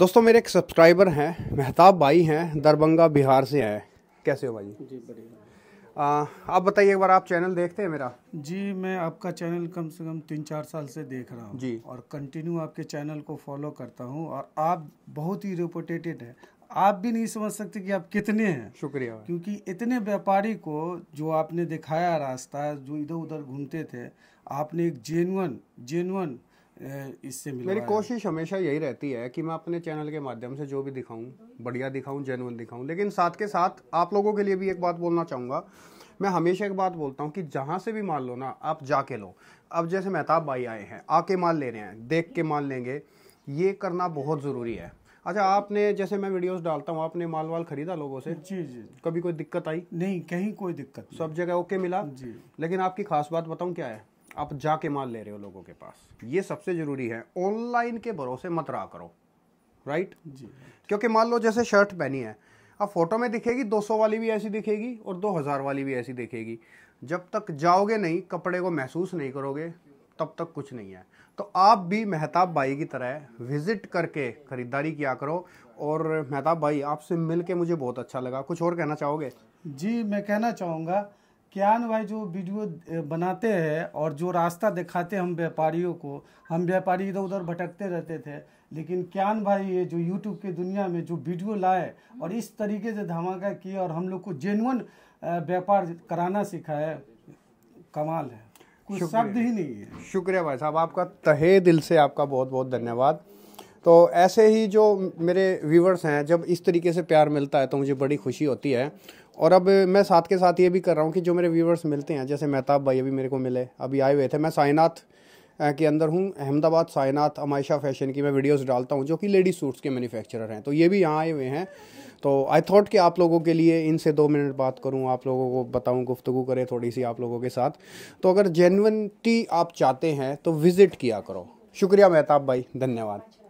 दोस्तों मेरे एक सब्सक्राइबर हैं मेहताब भाई हैं दरभंगा बिहार से आए कैसे हो भाई जी बढ़िया आप बताइए एक बार आप चैनल देखते हैं मेरा जी मैं आपका चैनल कम से कम तीन चार साल से देख रहा हूँ जी और कंटिन्यू आपके चैनल को फॉलो करता हूँ और आप बहुत ही रिपोर्टेटेड है आप भी नहीं समझ सकते कि आप कितने हैं शुक्रिया क्योंकि इतने व्यापारी को जो आपने दिखाया रास्ता जो इधर उधर घूमते थे आपने एक जेनुअन जेनुअन इससे मेरी कोशिश हमेशा यही रहती है कि मैं अपने चैनल के माध्यम से जो भी दिखाऊं बढ़िया दिखाऊं जेनवन दिखाऊं लेकिन साथ के साथ आप लोगों के लिए भी एक बात बोलना चाहूँगा मैं हमेशा एक बात बोलता हूँ कि जहाँ से भी माल लो ना आप जाके लो अब जैसे मेहताब भाई आए हैं आके माल ले रहे हैं देख के माल लेंगे ये करना बहुत ज़रूरी है अच्छा आपने जैसे मैं वीडियोस डालता हूँ आपने माल वाल खरीदा लोगों से जी जी कभी कोई दिक्कत आई नहीं कहीं कोई दिक्कत सब जगह ओके मिला जी लेकिन आपकी खास बात बताऊँ क्या है आप जाके माल ले रहे हो लोगों के पास ये सबसे ज़रूरी है ऑनलाइन के भरोसे मत रहा करो राइट जी क्योंकि मान लो जैसे शर्ट पहनी है अब फोटो में दिखेगी 200 वाली भी ऐसी दिखेगी और 2000 वाली भी ऐसी दिखेगी जब तक जाओगे नहीं कपड़े को महसूस नहीं करोगे तब तक कुछ नहीं है तो आप भी मेहताब भाई की तरह विज़िट करके ख़रीदारी किया करो और मेहताब भाई आपसे मिल के मुझे बहुत अच्छा लगा कुछ और कहना चाहोगे जी मैं कहना चाहूँगा कियान भाई जो वीडियो बनाते हैं और जो रास्ता दिखाते हम व्यापारियों को हम व्यापारी इधर उधर भटकते रहते थे लेकिन क्यान भाई ये जो यूट्यूब की दुनिया में जो वीडियो लाए और इस तरीके से धमाका किए और हम लोग को जेनुअन व्यापार कराना है कमाल है कुछ शब्द ही नहीं है शुक्रिया भाई साहब आपका तहे दिल से आपका बहुत बहुत धन्यवाद तो ऐसे ही जो मेरे व्यूवर्स हैं जब इस तरीके से प्यार मिलता है तो मुझे बड़ी खुशी होती है और अब मैं साथ के साथ ये भी कर रहा हूँ कि जो मेरे व्यूवर्स मिलते हैं जैसे मेहताब भाई अभी मेरे को मिले अभी आए हुए थे मैं साइनाथ के अंदर हूँ अहमदाबाद साइनाथ अमायशा फैशन की मैं वीडियोस डालता हूँ जो कि लेडीज़ सूट्स के मैन्युफैक्चरर हैं तो ये भी यहाँ आए हुए हैं तो आई थॉट कि आप लोगों के लिए इनसे दो मिनट बात करूँ आप लोगों को बताऊँ गुफ्तु करें थोड़ी सी आप लोगों के साथ तो अगर जेनविनटी आप चाहते हैं तो विज़िट किया करो शुक्रिया मेहताब भाई धन्यवाद